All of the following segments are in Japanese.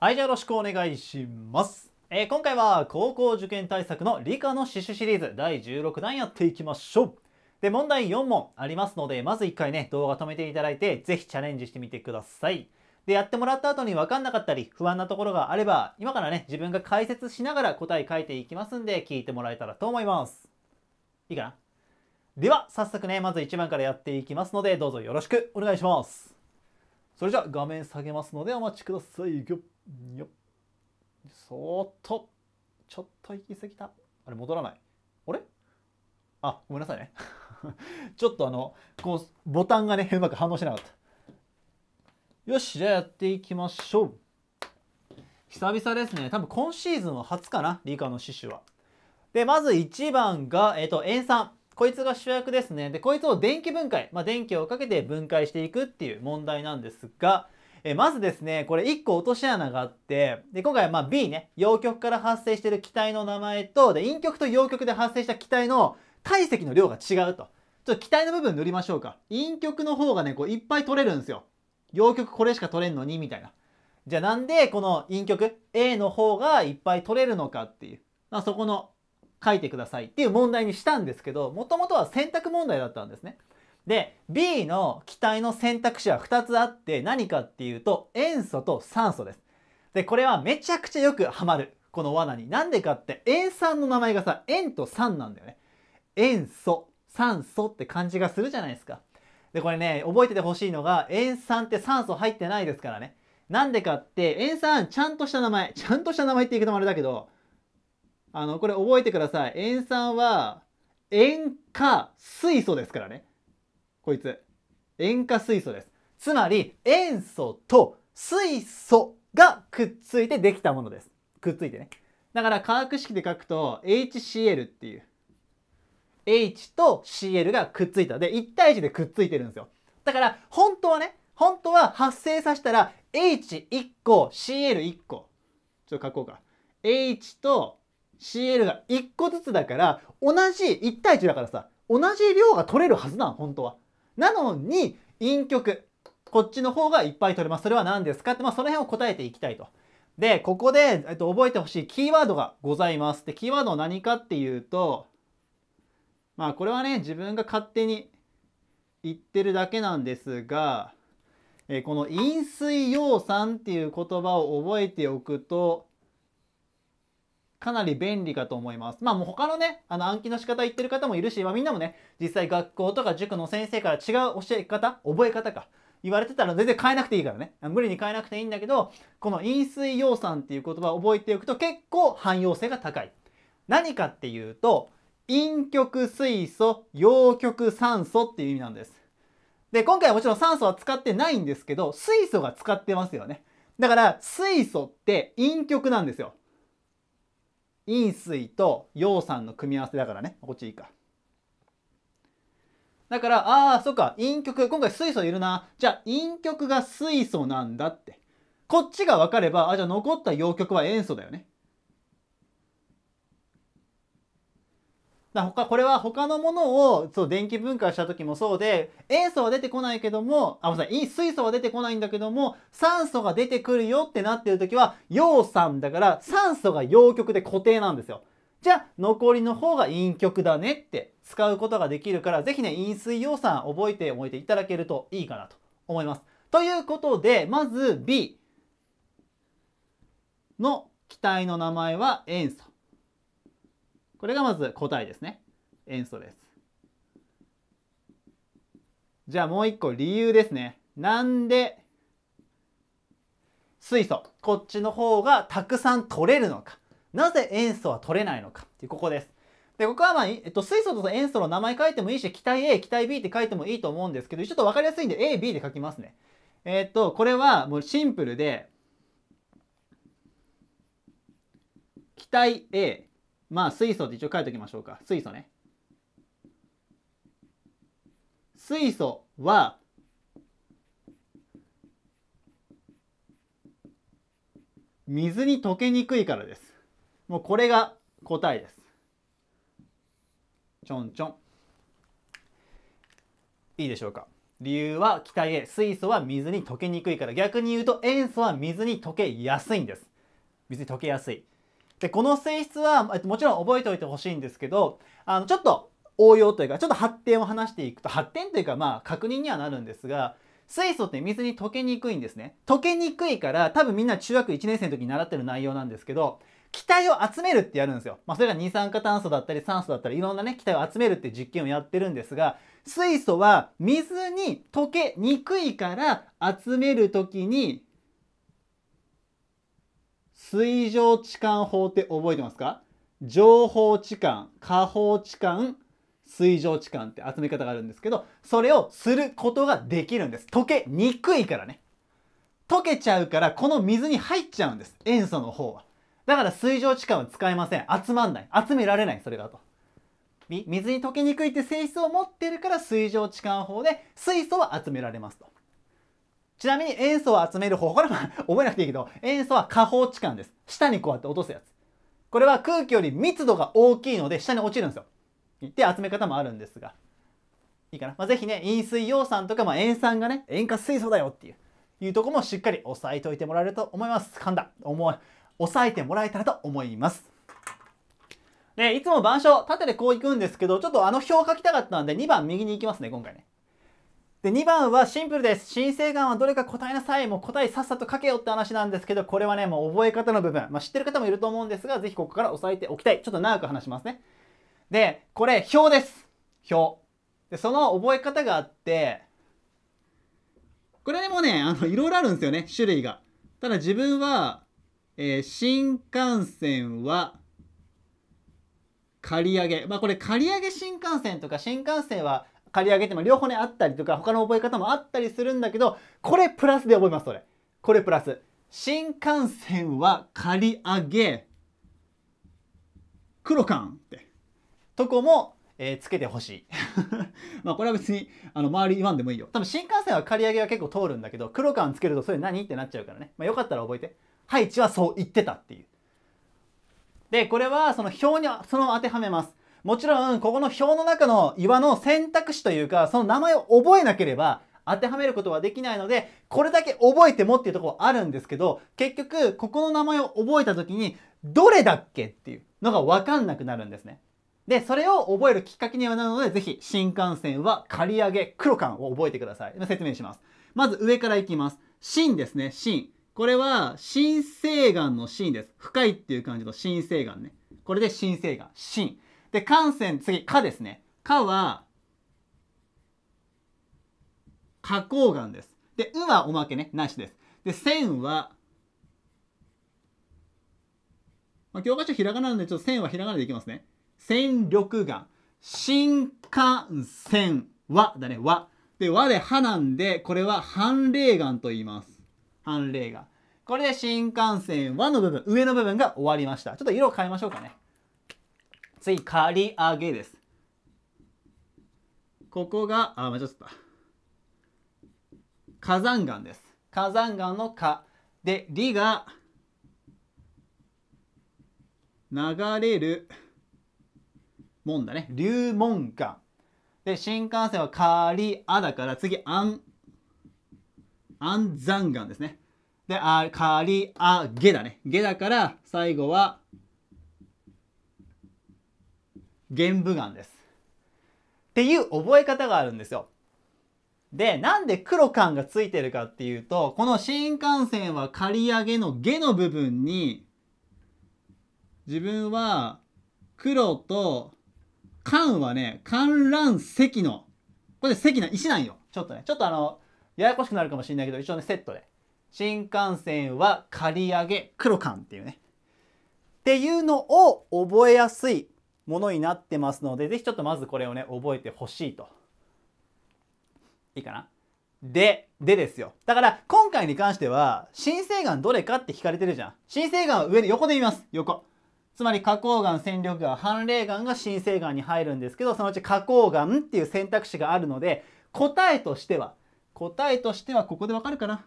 はい、じゃあよろしくお願いします。えー、今回は高校受験対策の理科の詩集シリーズ第16弾やっていきましょう。で、問題4問ありますので、まず1回ね、動画止めていただいて、ぜひチャレンジしてみてください。で、やってもらった後に分かんなかったり、不安なところがあれば、今からね、自分が解説しながら答え書いていきますんで、聞いてもらえたらと思います。いいかなでは、早速ね、まず1番からやっていきますので、どうぞよろしくお願いします。それじゃ、画面下げますので、お待ちください。よっそーっとちょっと行き過ぎたあれ戻らないあれあごめんなさいね ちょっとあのこうボタンがねうまく反応しなかったよしじゃあやっていきましょう久々ですね多分今シーズンは初かな理科の死守はでまず1番がえっ、ー、と塩酸こいつが主役ですねでこいつを電気分解、まあ、電気をかけて分解していくっていう問題なんですがえまずですね、これ1個落とし穴があって、で、今回はま B ね、陽極から発生してる気体の名前と、で、陰極と陽極で発生した気体の体積の量が違うと。ちょっと気体の部分塗りましょうか。陰極の方がね、こういっぱい取れるんですよ。陽極これしか取れんのに、みたいな。じゃあなんでこの陰極 A の方がいっぱい取れるのかっていう、まあ、そこの書いてくださいっていう問題にしたんですけど、もともとは選択問題だったんですね。で B の気体の選択肢は2つあって何かっていうと塩素と酸素です。でこれはめちゃくちゃよくハマるこの罠に。なんでかって塩酸の名前がさ塩と酸なんだよね。塩素酸素って感じがするじゃないですか。でこれね覚えててほしいのが塩酸って酸素入ってないですからね。なんでかって塩酸ちゃんとした名前ちゃんとした名前って言い方もあれだけどあのこれ覚えてください塩酸は塩化水素ですからねこいつ塩化水素ですつまり塩素と水素がくっついてできたものですくっついてねだから化学式で書くと HCl っていう H と CL がくっついたで1対1でくっついてるんですよだから本当はね本当は発生させたら H1 個 CL1 個ちょっと書こうか H と CL が1個ずつだから同じ1対1だからさ同じ量が取れるはずなん本当はなのに、陰極、こっちの方がいっぱい取れます。それは何ですかって、まあ、その辺を答えていきたいと。で、ここで、えっと、覚えてほしいキーワードがございます。で、キーワードは何かっていうと、まあ、これはね、自分が勝手に言ってるだけなんですが、えこの飲水溶酸っていう言葉を覚えておくとかなり便利かと思います。まあもう他のね、あの暗記の仕方言ってる方もいるし、まあみんなもね、実際学校とか塾の先生から違う教え方、覚え方か、言われてたら全然変えなくていいからね。無理に変えなくていいんだけど、この飲水養酸っていう言葉を覚えておくと結構汎用性が高い。何かっていうと、陰極水素、陽極酸素っていう意味なんです。で、今回はもちろん酸素は使ってないんですけど、水素が使ってますよね。だから、水素って陰極なんですよ。陰水と陽酸の組み合わせだからねこっちいいかだからああそっか陰極今回水素いるなじゃあ陰極が水素なんだってこっちが分かればあじゃあ残った陽極は塩素だよねだ他これは他のものをそう電気分解した時もそうで塩素は出てこないけどもあごめんなさい水素は出てこないんだけども酸素が出てくるよってなってる時は陽酸だから酸素が陽極で固定なんですよ。じゃあ残りの方が陰極だねって使うことができるから是非ね陰水陽酸覚えておいていただけるといいかなと思います。ということでまず B の気体の名前は塩素。これがまず答えですね。塩素です。じゃあもう一個理由ですね。なんで水素、こっちの方がたくさん取れるのか。なぜ塩素は取れないのかっていうここです。で、ここはまあ、えっと、水素と塩素の名前書いてもいいし、気体 A、気体 B って書いてもいいと思うんですけど、ちょっとわかりやすいんで A、B で書きますね。えっと、これはもうシンプルで、気体 A、まあ水素って一応書いておきましょうか。水素ね。水素は水に溶けにくいからです。もうこれが答えです。ちょんちょん。いいでしょうか。理由は気体へ水素は水に溶けにくいから逆に言うと塩素は水に溶けやすいんです。水に溶けやすい。で、この性質は、えもちろん覚えておいてほしいんですけど、あの、ちょっと応用というか、ちょっと発展を話していくと、発展というか、まあ、確認にはなるんですが、水素って水に溶けにくいんですね。溶けにくいから、多分みんな中学1年生の時に習ってる内容なんですけど、気体を集めるってやるんですよ。まあ、それが二酸化炭素だったり酸素だったりいろんなね、気体を集めるって実験をやってるんですが、水素は水に溶けにくいから集める時に水上置換法って覚えてますか情報置換、下方置換、水上置換って集め方があるんですけど、それをすることができるんです。溶けにくいからね。溶けちゃうから、この水に入っちゃうんです。塩素の方は。だから水上置換は使えません。集まんない。集められない、それだと。水に溶けにくいって性質を持ってるから水上置換法で水素は集められますと。ちなみに塩素を集める方法、これは覚えなくていいけど、塩素は下方置換です。下にこうやって落とすやつ。これは空気より密度が大きいので、下に落ちるんですよ。って集め方もあるんですが。いいかな。まあ、ぜひね、飲水溶酸とか、まあ、塩酸がね、塩化水素だよっていう、いうとこもしっかり押さえておいてもらえると思います。噛んだ。思い、押さえてもらえたらと思います。で、いつも板書、縦でこう行くんですけど、ちょっとあの表を書きたかったんで、2番右に行きますね、今回ね。で、2番はシンプルです。申請願はどれか答えなさい。もう答えさっさと書けよって話なんですけど、これはね、もう覚え方の部分。まあ、知ってる方もいると思うんですが、ぜひここから押さえておきたい。ちょっと長く話しますね。で、これ、表です。表。で、その覚え方があって、これでもね、あの、いろいろあるんですよね、種類が。ただ自分は、えー、新幹線は、借り上げ。まあこれ、借り上げ新幹線とか、新幹線は借り上げて、も両方ね、あったりとか、他の覚え方もあったりするんだけど、これプラスで覚えます、それ。これプラス。新幹線は借り上げ、黒缶って。とこも、えー、つけてほしい。まあこれは別にあの周り言わんでもいいよ。多分新幹線は借り上げは結構通るんだけど、黒缶つけるとそれ何ってなっちゃうからね。まあよかったら覚えて。ハイチはそう言ってたっていう。で、これはその表にそのまま当てはめます。もちろん、ここの表の中の岩の選択肢というか、その名前を覚えなければ、当てはめることはできないので、これだけ覚えてもっていうところあるんですけど、結局、ここの名前を覚えた時に、どれだっけっていうのがわかんなくなるんですね。で、それを覚えるきっかけにはなるので、ぜひ、新幹線は刈り上げ黒缶を覚えてください。今説明します。まず上からいきます。芯ですね、芯。これは、新生岩の芯です。深いっていう感じの新生岩ね。これで新生岩、芯。で、感染、次、かですね。かは、花崗岩です。で、うはおまけね、なしです。で、線は、まあ、教科書ひらがなんで、ちょっと線はひらがなでいきますね。戦力岩。新幹線はだね、和。で、和で歯なんで、これは反霊岩と言います。反霊岩。これで新幹線和の部分、上の部分が終わりました。ちょっと色を変えましょうかね。次、刈り上げです。ここが、あ、間違った。火山岩です。火山岩の火。で、りが、流れるもんだね。流門岩。で、新幹線はかりあだから、次、あん、あんざん岩ですね。で、あ、かりあげだね。げだから、最後は、玄武岩です。っていう覚え方があるんですよ。で、なんで黒感がついてるかっていうと、この新幹線は借り上げの下の部分に、自分は黒と缶はね、観覧石の、これ石の石なんよ。ちょっとね、ちょっとあの、ややこしくなるかもしれないけど、一応ね、セットで。新幹線は借り上げ黒缶っていうね。っていうのを覚えやすいものになってますので、ぜひちょっとまずこれをね、覚えてほしいと。いいかなで、でですよ。だから、今回に関しては、新生岩どれかって聞かれてるじゃん。新生岩は上で横で見ます。横。つまり、花崗岩、戦力岩、判例岩が新生岩に入るんですけど、そのうち花崗岩っていう選択肢があるので、答えとしては、答えとしてはここでわかるかな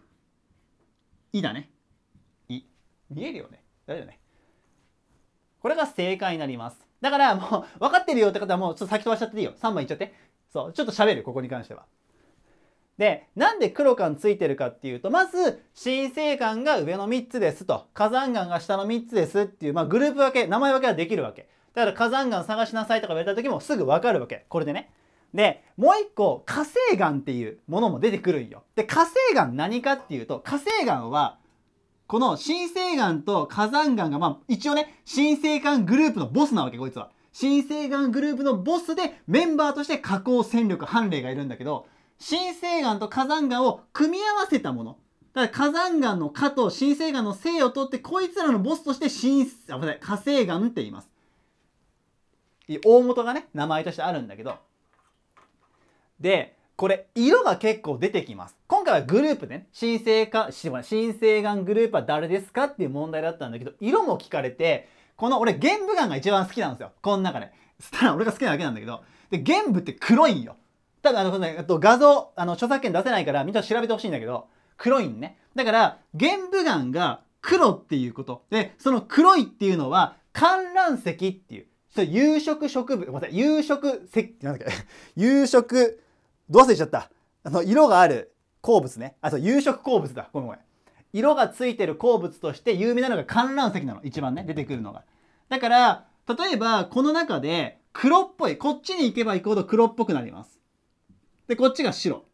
「い」だね。「い」。見えるよね。だよね。これが正解になります。だからもう分かってるよって方はもうちょっと先飛ばしちゃっていいよ。3番いっちゃって。そう、ちょっと喋る、ここに関しては。で、なんで黒缶ついてるかっていうと、まず、新生官が上の3つですと、火山岩が下の3つですっていう、まあグループ分け、名前分けはできるわけ。だから火山岩探しなさいとか言われた時もすぐ分かるわけ。これでね。で、もう一個、火星岩っていうものも出てくるんよ。で、火星岩何かっていうと、火星岩はこの新生岩と火山岩が、まあ、一応ね、新生岩グループのボスなわけ、こいつは。新生岩グループのボスでメンバーとして加工戦力判例がいるんだけど、新生岩と火山岩を組み合わせたもの。だから火山岩の火と新生岩の生を取って、こいつらのボスとして新、あ、火星岩って言います。大元がね、名前としてあるんだけど。で、これ、色が結構出てきます。はグループね、新生か、新生んグループは誰ですかっていう問題だったんだけど、色も聞かれて、この俺、玄武岩が一番好きなんですよ。この中で。そしたら俺が好きなだけなんだけど、で、玄武って黒いんよ。ただ、あの、あと画像、あの、著作権出せないから、みんな調べてほしいんだけど、黒いんね。だから、玄武岩が黒っていうこと。で、その黒いっていうのは、観覧石っていう、そ有色植物、ごめんなさい、有色石、なんだっけ、有 色、どう忘れちゃった。あの、色がある鉱物ね。あ、そう、有色鉱物だ。ごめんごめん。色がついてる鉱物として有名なのが観覧石なの。一番ね、出てくるのが。だから、例えば、この中で黒っぽい。こっちに行けば行くほど黒っぽくなります。で、こっちが白。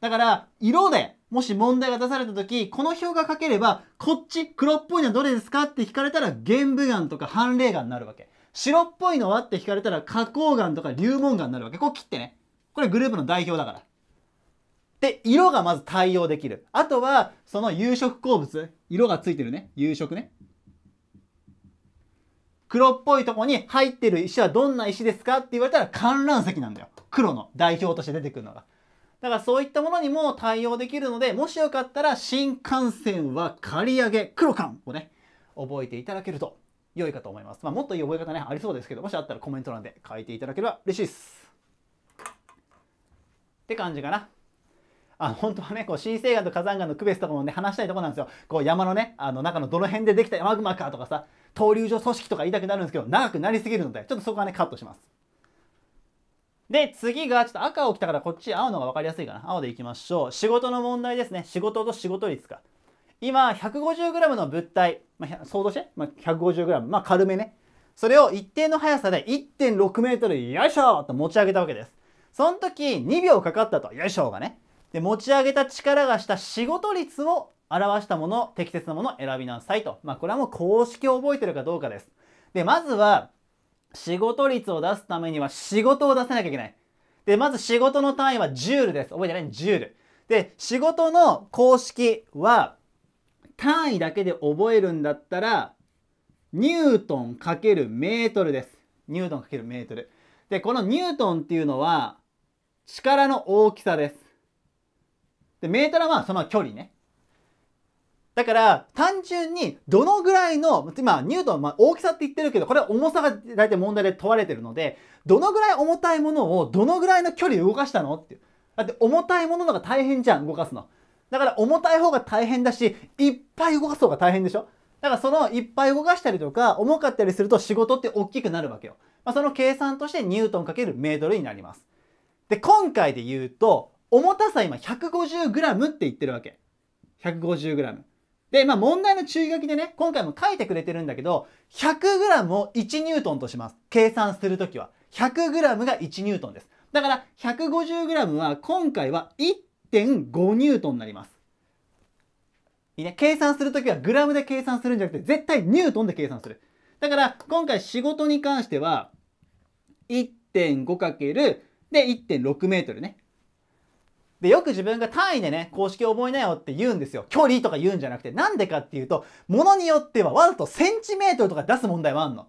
だから、色で、もし問題が出された時、この表が書ければ、こっち黒っぽいのはどれですかって聞かれたら、玄武岩とか判例岩になるわけ。白っぽいのはって聞かれたら、花崗岩とか流紋岩になるわけ。こう切ってね。これグループの代表だから。で、色がまず対応できる。あとは、その有色鉱物、色がついてるね、有色ね。黒っぽいとこに入ってる石はどんな石ですかって言われたら観覧石なんだよ。黒の代表として出てくるのが。だからそういったものにも対応できるので、もしよかったら新幹線は借り上げ黒缶をね、覚えていただけると良いかと思います。まあ、もっといい覚え方ね、ありそうですけど、もしあったらコメント欄で書いていただければ嬉しいです。って感じかな。あ本当はねこう新生岩と火山岩の区別とかもね話したいとこなんですよこう山のねあの中のどの辺でできた山熊かとかさ闘竜所組織とか言いたくなるんですけど長くなりすぎるのでちょっとそこはねカットしますで次がちょっと赤起きたからこっち青のが分かりやすいかな青でいきましょう仕事の問題ですね仕事と仕事率か今 150g の物体、まあ、想像して、まあ、150g まあ軽めねそれを一定の速さで 1.6m よいしょと持ち上げたわけですその時2秒かかったとよいしょがねで持ち上げた力がした仕事率を表したもの適切なものを選びなさいと、まあ、これはもう公式を覚えてるかどうかですでまずは仕事率を出すためには仕事を出さなきゃいけないでまず仕事の単位はジュールです覚えてないジュールで仕事の公式は単位だけで覚えるんだったらニュートン×メートルですニュートン×メートルでこのニュートンっていうのは力の大きさですで、メーターはその距離ね。だから、単純にどのぐらいの、今、ニュートン、まあ、大きさって言ってるけど、これは重さが大体問題で問われてるので、どのぐらい重たいものをどのぐらいの距離動かしたのってだって重たいもののが大変じゃん、動かすの。だから重たい方が大変だし、いっぱい動かす方が大変でしょだからそのいっぱい動かしたりとか、重かったりすると仕事って大きくなるわけよ。まあ、その計算としてニュートン×ルになります。で、今回で言うと、重たさ今 150g って言ってるわけ。150g。で、まあ問題の注意書きでね、今回も書いてくれてるんだけど、100g を 1N とします。計算するときは。100g が 1N です。だから 150g は今回は 1.5N になります。いいね。計算するときはグラムで計算するんじゃなくて、絶対ニュートンで計算する。だから今回仕事に関しては、1.5× で1.6メートルね。で、よく自分が単位でね、公式覚えなよって言うんですよ。距離とか言うんじゃなくて、なんでかっていうと、ものによってはわざとセンチメートルとか出す問題もあんの。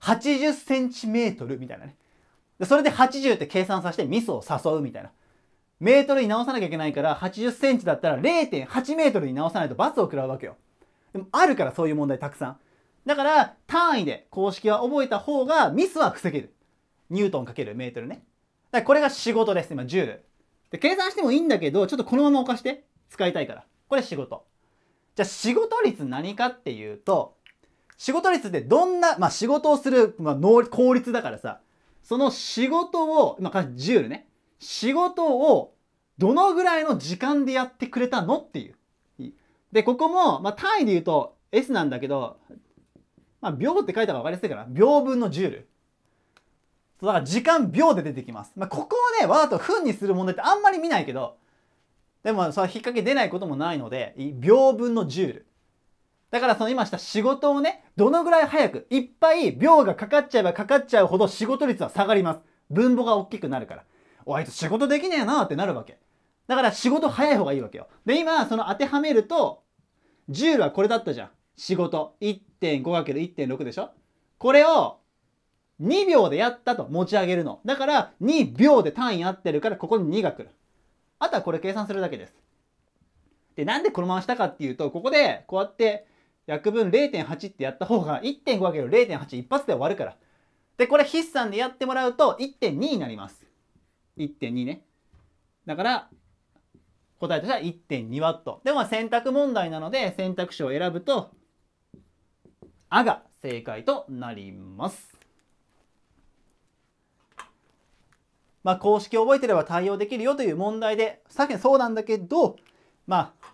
80センチメートルみたいなね。で、それで80って計算させてミスを誘うみたいな。メートルに直さなきゃいけないから、80センチだったら0.8メートルに直さないと罰を食らうわけよ。でもあるからそういう問題たくさん。だから、単位で公式は覚えた方がミスは防げる。ニュートンかけるメートルね。だからこれが仕事です。今、ジュール。で、計算してもいいんだけど、ちょっとこのまま置かして。使いたいから。これ仕事。じゃあ仕事率何かっていうと、仕事率ってどんな、まあ、仕事をする、まあ、能効率だからさ、その仕事を、まあ、ジュールね。仕事をどのぐらいの時間でやってくれたのっていう。で、ここも、まあ、単位で言うと S なんだけど、まあ、秒って書いたら分かりやすいから、秒分のジュール。そうだから時間秒で出てきます。まあ、ここをね、わざと分にする問題ってあんまり見ないけど、でもその引っ掛け出ないこともないので、秒分のジュール。だからその今した仕事をね、どのぐらい早く、いっぱい秒がかかっちゃえばかかっちゃうほど仕事率は下がります。分母が大きくなるから。おい、あいつ仕事できねえなってなるわけ。だから仕事早い方がいいわけよ。で、今、その当てはめると、ジュールはこれだったじゃん。仕事。1.5×1.6 でしょこれを2秒でやったと持ち上げるの。だから2秒で単位合ってるからここに2が来る。あとはこれ計算するだけです。で、なんでこのましたかっていうと、ここでこうやって約分0.8ってやった方が 1.5×0.8 一発で終わるから。で、これ筆算でやってもらうと1.2になります。1.2ね。だから、答えとしては1 2ト。でも選択問題なので選択肢を選ぶと、あが正解となります。まあ、公式を覚えてれば対応できるよという問題で、さっきのそうなんだけど、まあ、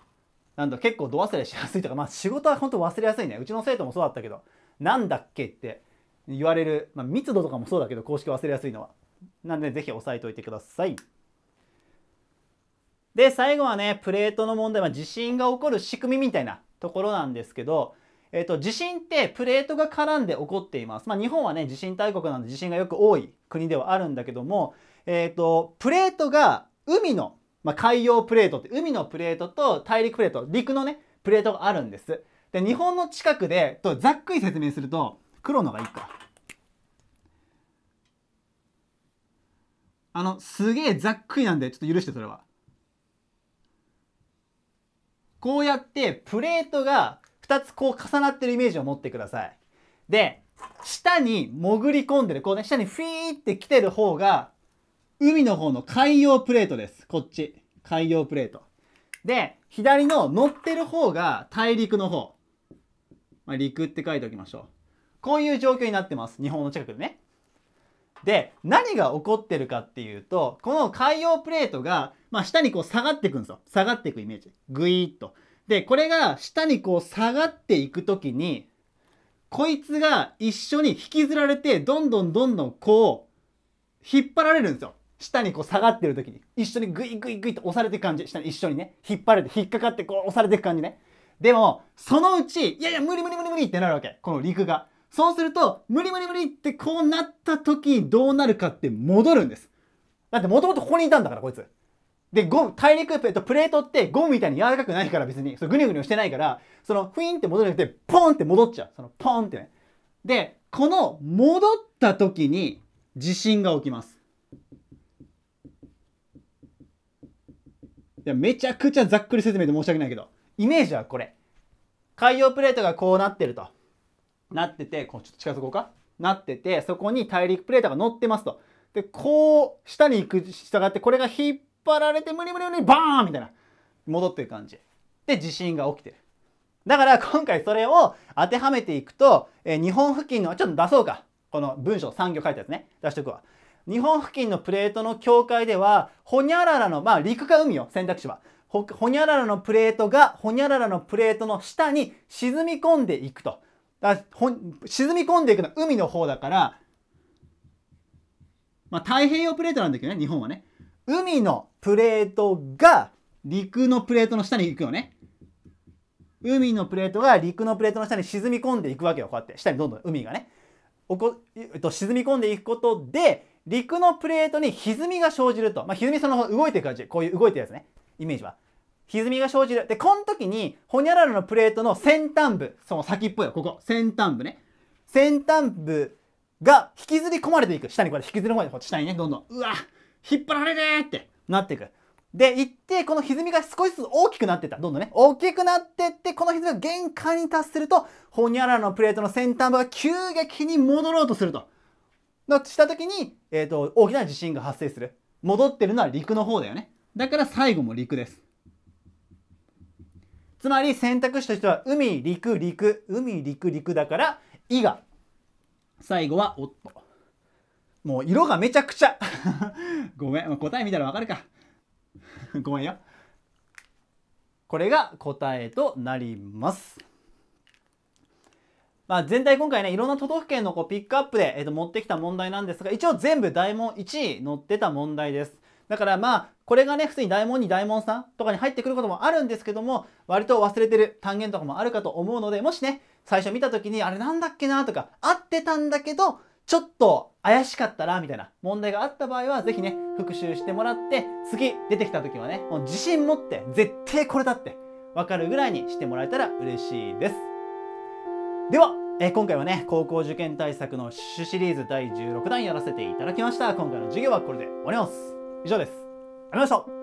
なんだ、結構度忘れしやすいとか、まあ、仕事は本当忘れやすいね。うちの生徒もそうだったけど、なんだっけって言われる、まあ、密度とかもそうだけど、公式忘れやすいのは。なんで、ぜひ押さえておいてください。で、最後はね、プレートの問題、まあ、地震が起こる仕組みみたいなところなんですけど、えっ、と、地震ってプレートが絡んで起こっています。まあ、日本はね、地震大国なんで地震がよく多い国ではあるんだけども、えっ、ー、と、プレートが海の、まあ、海洋プレートって海のプレートと大陸プレート、陸のね、プレートがあるんです。で、日本の近くで、とざっくり説明すると、黒のがいいか。あの、すげえざっくりなんで、ちょっと許して、それは。こうやってプレートが2つこう重なってるイメージを持ってください。で、下に潜り込んでる、こうね、下にフィーって来てる方が海の方の海洋プレートです。こっち。海洋プレート。で、左の乗ってる方が大陸の方。まあ、陸って書いておきましょう。こういう状況になってます。日本の近くでね。で、何が起こってるかっていうと、この海洋プレートが、まあ、下にこう下がっていくんですよ。下がっていくイメージ。ぐいーっと。で、これが下にこう下がっていく時に、こいつが一緒に引きずられて、どんどんどんどんこう、引っ張られるんですよ。下にこう下がってる時に一緒にグイグイグイと押されていく感じ下に一緒にね引っ張れて引っかかってこう押されていく感じねでもそのうちいやいや無理無理無理無理ってなるわけこの陸がそうすると無理無理無理ってこうなった時どうなるかって戻るんですだってもともとここにいたんだからこいつで、ゴム、大陸、レートプレートってゴムみたいに柔らかくないから別に、そグニグニしてないから、その、フインって戻るんじゃなくて、ポンって戻っちゃう。その、ポンってね。で、この戻った時に地震が起きます。や、めちゃくちゃざっくり説明で申し訳ないけど、イメージはこれ。海洋プレートがこうなってると。なってて、こうちょっと近づこうか。なってて、そこに大陸プレートが乗ってますと。で、こう、下に行く、従って、これが引っ張られて、無理無理無理、バーンみたいな。戻ってる感じ。で、地震が起きてる。だから、今回それを当てはめていくと、えー、日本付近の、ちょっと出そうか。この文章産業書いたやつね。出しとくわ。日本付近のプレートの境界ではほにゃららのまあ陸か海よ選択肢はほにゃららのプレートがほにゃららのプレートの下に沈み込んでいくとだ沈み込んでいくのは海の方だから、まあ、太平洋プレートなんだけどね日本はね海のプレートが陸のプレートの下に行くよね海のプレートが陸のプレートの下に沈み込んでいくわけよこうやって下にどんどん海がねこ、えっと、沈み込んでいくことで陸のプレートに歪みが生じると、まあ、歪みその動いていく感じこういう動いてるやつねイメージは歪みが生じるでこの時にホニャララのプレートの先端部その先っぽよここ先端部ね先端部が引きずり込まれていく下にこれ引きずり込まれて下にねどんどんうわ引っ張られてってなっていくで、行って、この歪みが少しずつ大きくなってった。どんどんね。大きくなってって、この歪みが限界に達すると、ホニャララのプレートの先端部が急激に戻ろうとすると。のした時に、えっ、ー、と、大きな地震が発生する。戻ってるのは陸の方だよね。だから最後も陸です。つまり選択肢としては、海、陸、陸、海、陸、陸だから、いが。最後は、おっと。もう色がめちゃくちゃ ごめん、答え見たらわかるか。ごめんよ。これが答えとなります。まあ、全体今回ね、いろんな都道府県のこうピックアップで、えと持ってきた問題なんですが、一応全部大問1位載ってた問題です。だからまあ、これがね、普通に大問2、大問3とかに入ってくることもあるんですけども、割と忘れてる単元とかもあるかと思うので、もしね、最初見た時に、あれなんだっけなとか、合ってたんだけど、ちょっと怪しかったらみたいな問題があった場合は、ぜひね、復習してもらって、次出てきた時はね、もう自信持って、絶対これだってわかるぐらいにしてもらえたら嬉しいです。では、え今回はね、高校受験対策のシシリーズ第16弾やらせていただきました。今回の授業はこれで終わります。以上です。ありがとうございました。